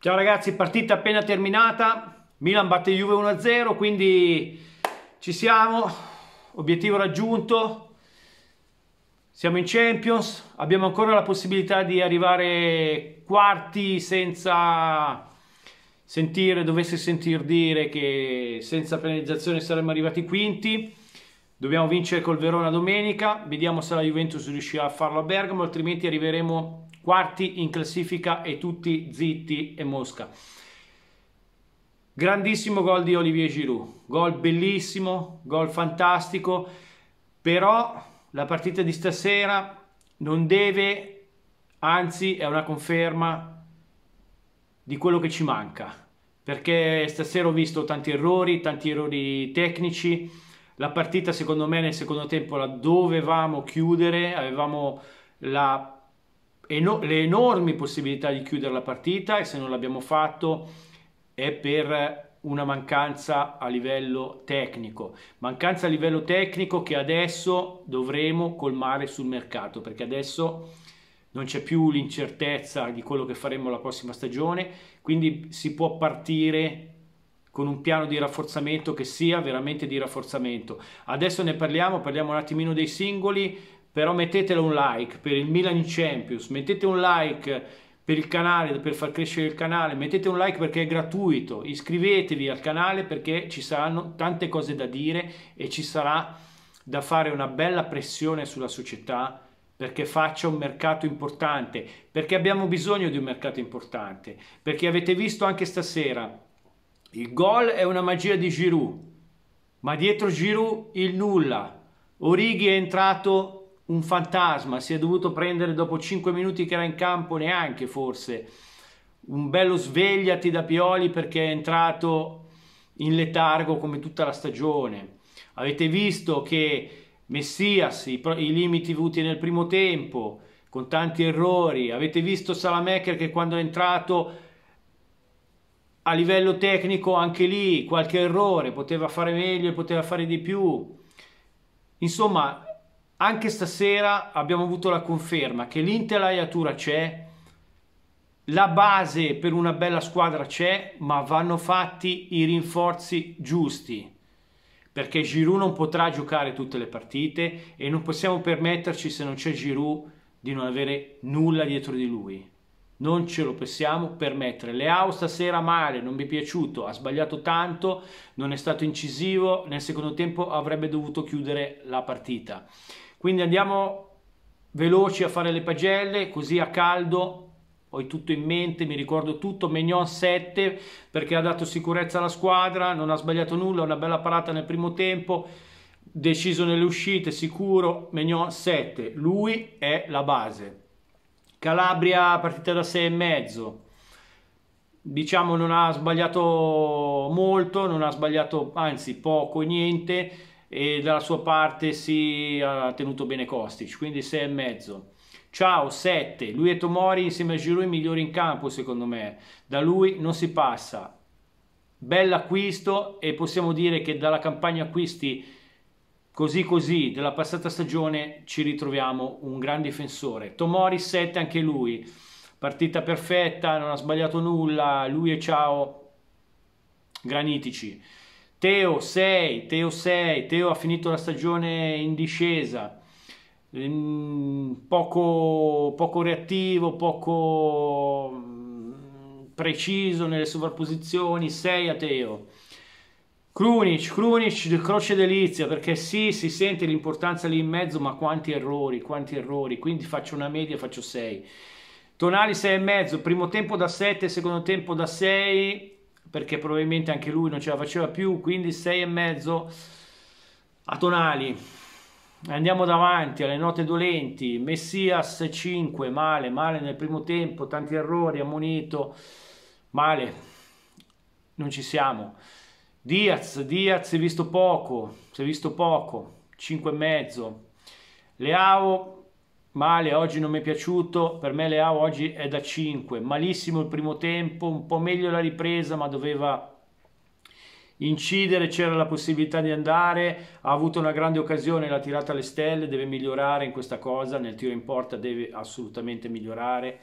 Ciao ragazzi, partita appena terminata, Milan batte Juve 1-0, quindi ci siamo, obiettivo raggiunto, siamo in Champions, abbiamo ancora la possibilità di arrivare quarti senza sentire, dovesse sentir dire che senza penalizzazione saremmo arrivati quinti, dobbiamo vincere col Verona domenica, vediamo se la Juventus riuscirà a farlo a Bergamo, altrimenti arriveremo quarti in classifica e tutti zitti e mosca. Grandissimo gol di Olivier Giroud, gol bellissimo, gol fantastico, però la partita di stasera non deve, anzi è una conferma di quello che ci manca, perché stasera ho visto tanti errori, tanti errori tecnici, la partita secondo me nel secondo tempo la dovevamo chiudere, avevamo la eno- le enormi possibilità di chiudere la partita e se non l'abbiamo fatto è per una mancanza a livello tecnico, mancanza a livello tecnico che adesso dovremo colmare sul mercato perché adesso non c'è più l'incertezza di quello che faremo la prossima stagione, quindi si può partire con un piano di rafforzamento che sia veramente di rafforzamento. Adesso ne parliamo, parliamo un attimino dei singoli, però mettetelo un like per il Milan in Champions, mettete un like per il canale, per far crescere il canale, mettete un like perché è gratuito, iscrivetevi al canale perché ci saranno tante cose da dire e ci sarà da fare una bella pressione sulla società perché faccia un mercato importante, perché abbiamo bisogno di un mercato importante, perché avete visto anche stasera, il gol è una magia di Giroud, ma dietro Giroud il nulla, Orighi è entrato un fantasma, si è dovuto prendere dopo 5 minuti che era in campo, neanche forse. Un bello svegliati da Pioli perché è entrato in letargo come tutta la stagione. Avete visto che Messias, i, i limiti avuti nel primo tempo, con tanti errori. Avete visto Salamaker che quando è entrato a livello tecnico anche lì qualche errore, poteva fare meglio poteva fare di più. Insomma, anche stasera abbiamo avuto la conferma che l'intelaiatura c'è, la base per una bella squadra c'è, ma vanno fatti i rinforzi giusti perché Giroud non potrà giocare tutte le partite e non possiamo permetterci se non c'è Giroud di non avere nulla dietro di lui. Non ce lo possiamo permettere. Leao stasera male, non mi è piaciuto, ha sbagliato tanto, non è stato incisivo, nel secondo tempo avrebbe dovuto chiudere la partita. Quindi andiamo veloci a fare le pagelle, così a caldo ho tutto in mente, mi ricordo tutto, Mignon 7 perché ha dato sicurezza alla squadra, non ha sbagliato nulla, una bella parata nel primo tempo, deciso nelle uscite, sicuro, Mignon 7, lui è la base. Calabria partita da 6,5, diciamo non ha sbagliato molto, non ha sbagliato anzi poco, niente, e dalla sua parte si eh, ha tenuto bene Kostic, quindi 6,5. Ciao 7, lui e Tomori insieme a Giroud i migliori in campo secondo me, da lui non si passa. Bell'acquisto e possiamo dire che dalla campagna acquisti così così della passata stagione ci ritroviamo un gran difensore. Tomori 7 anche lui, partita perfetta, non ha sbagliato nulla, lui e Ciao granitici. Teo 6, Teo 6, Teo ha finito la stagione in discesa, poco, poco reattivo, poco mm, preciso nelle sovrapposizioni, 6 a Teo. Krunic, Krunic, croce delizia, perché sì, si sente l'importanza lì in mezzo, ma quanti errori, quanti errori, quindi faccio una media, faccio 6. Tonali 6,5, primo tempo da 7, secondo tempo da 6, perché probabilmente anche lui non ce la faceva più, quindi e mezzo a Tonali. Andiamo davanti alle note dolenti, Messias 5, male, male nel primo tempo, tanti errori, ammonito, male, non ci siamo. Diaz, Diaz si visto poco, si è visto poco, e mezzo Leao male, oggi non mi è piaciuto, per me Leao oggi è da 5, malissimo il primo tempo, un po' meglio la ripresa ma doveva incidere, c'era la possibilità di andare, ha avuto una grande occasione, l'ha tirata alle stelle, deve migliorare in questa cosa, nel tiro in porta deve assolutamente migliorare,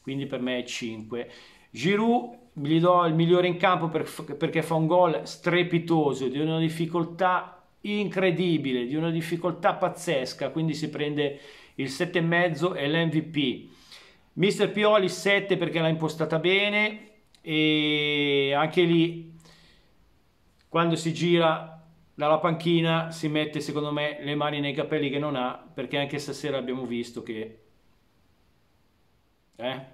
quindi per me è 5. Giroud gli do il migliore in campo per, perché fa un gol strepitoso, di una difficoltà incredibile, di una difficoltà pazzesca, quindi si prende il 7,5 è l'MVP. Mister Pioli 7 perché l'ha impostata bene e anche lì quando si gira dalla panchina si mette secondo me le mani nei capelli che non ha perché anche stasera abbiamo visto che eh,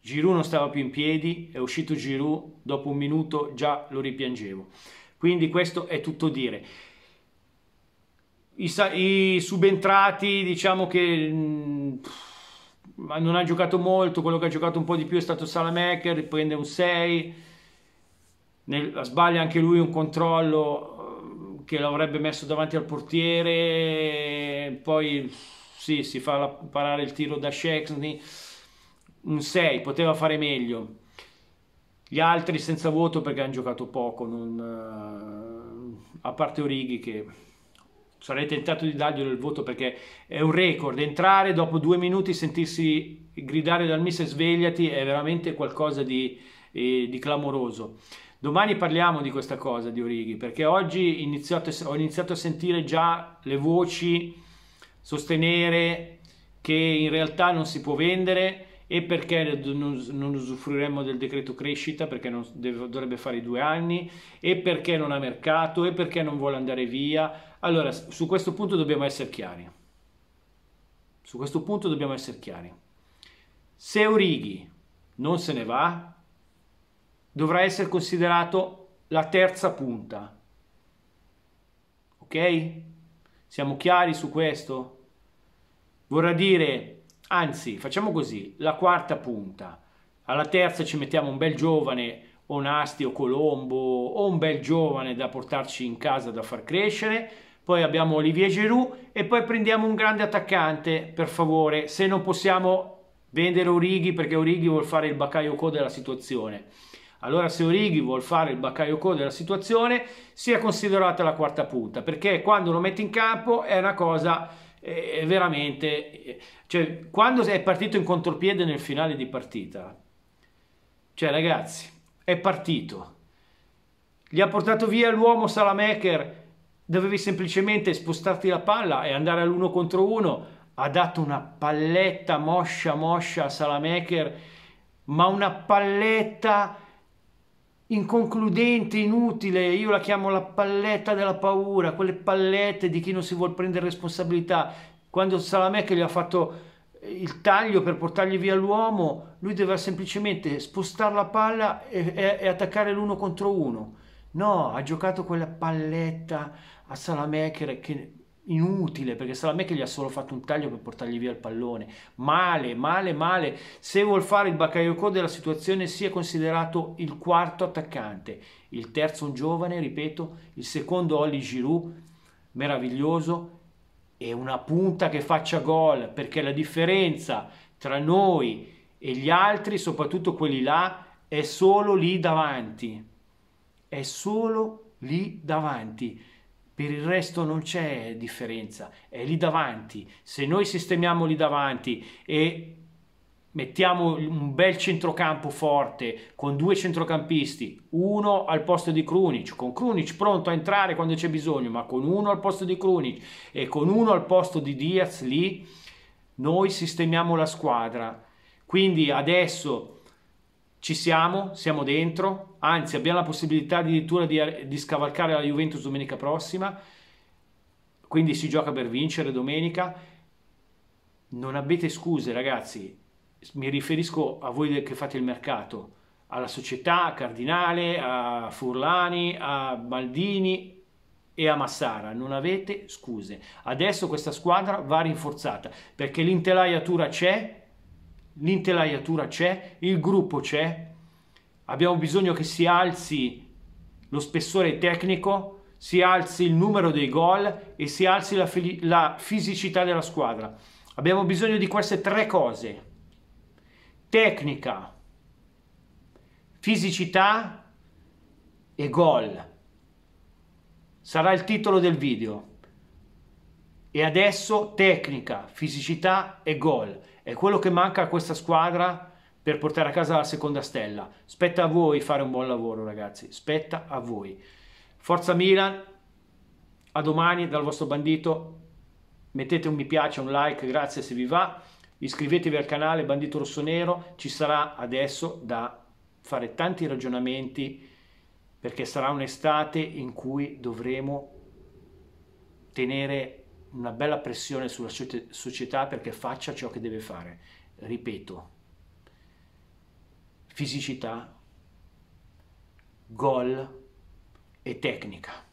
Giroud non stava più in piedi è uscito Giroud dopo un minuto già lo ripiangevo quindi questo è tutto dire i, i subentrati, diciamo che pff, mm, non ha giocato molto, quello che ha giocato un po' di più è stato Salamaker, riprende un 6, nel, sbaglia anche lui un controllo eh, che l'avrebbe messo davanti al portiere, poi sì, si fa la, parare il tiro da Shexney, un 6, poteva fare meglio. Gli altri senza voto perché hanno giocato poco, non, eh, a parte Orighi che sarei tentato di darglielo il voto perché è un record. Entrare dopo due minuti sentirsi gridare dal mister svegliati è veramente qualcosa di, eh, di, clamoroso. Domani parliamo di questa cosa di Orighi perché oggi iniziato, ho iniziato a sentire già le voci sostenere che in realtà non si può vendere e perché non, non usufruiremmo del decreto crescita perché non, deve, dovrebbe fare i due anni e perché non ha mercato e perché non vuole andare via. Allora, su questo punto dobbiamo essere chiari. Su questo punto dobbiamo essere chiari. Se Orighi non se ne va, dovrà essere considerato la terza punta. Ok? Siamo chiari su questo? Vorrà dire Anzi, facciamo così, la quarta punta, alla terza ci mettiamo un bel giovane o o Colombo o un bel giovane da portarci in casa da far crescere, poi abbiamo Olivier Giroud e poi prendiamo un grande attaccante, per favore, se non possiamo vendere Orighi perché Orighi vuol fare il baccaio co della situazione. Allora se Orighi vuol fare il baccaio co della situazione, sia considerata la quarta punta, perché quando lo metti in campo è una cosa e veramente, cioè, quando è partito in contropiede nel finale di partita, cioè ragazzi, è partito, gli ha portato via l'uomo Salamaker, dovevi semplicemente spostarti la palla e andare all'uno contro uno, ha dato una palletta moscia moscia a Salamaker, ma una palletta inconcludente, inutile, io la chiamo la palletta della paura, quelle pallette di chi non si vuol prendere responsabilità. Quando Salamè che gli ha fatto eh, il taglio per portargli via l'uomo, lui doveva semplicemente spostare la palla e, e, e attaccare l'uno contro uno. No, ha giocato quella palletta a Salamaker che inutile perché sarà me che gli ha solo fatto un taglio per portargli via il pallone male male male se vuol fare il Bakayoko della situazione sia considerato il quarto attaccante il terzo un giovane ripeto il secondo Oli Giroud meraviglioso e una punta che faccia gol perché la differenza tra noi e gli altri soprattutto quelli là è solo lì davanti è solo lì davanti per il resto non c'è differenza, è lì davanti. Se noi sistemiamo lì davanti e mettiamo un bel centrocampo forte con due centrocampisti, uno al posto di Krunic, con Krunic pronto a entrare quando c'è bisogno, ma con uno al posto di Krunic e con uno al posto di Diaz lì, noi sistemiamo la squadra. Quindi adesso ci siamo, siamo dentro, anzi abbiamo la possibilità addirittura di, di, scavalcare la Juventus domenica prossima, quindi si gioca per vincere domenica. Non abbiate scuse ragazzi, mi riferisco a voi che fate il mercato, alla società, a Cardinale, a Furlani, a Baldini e a Massara, non avete scuse. Adesso questa squadra va rinforzata perché l'intelaiatura c'è, l'intelaiatura c'è, il gruppo c'è, abbiamo bisogno che si alzi lo spessore tecnico, si alzi il numero dei gol e si alzi la, la fisicità della squadra. Abbiamo bisogno di queste tre cose. Tecnica, fisicità e gol. Sarà il titolo del video. E adesso tecnica, fisicità e gol. È quello che manca a questa squadra per portare a casa la seconda stella. Spetta a voi fare un buon lavoro, ragazzi. Spetta a voi. Forza Milan, a domani dal vostro bandito. Mettete un mi piace, un like, grazie se vi va. Iscrivetevi al canale Bandito Rossonero, ci sarà adesso da fare tanti ragionamenti perché sarà un'estate in cui dovremo tenere una bella pressione sulla società perché faccia ciò che deve fare. Ripeto, fisicità, gol e tecnica.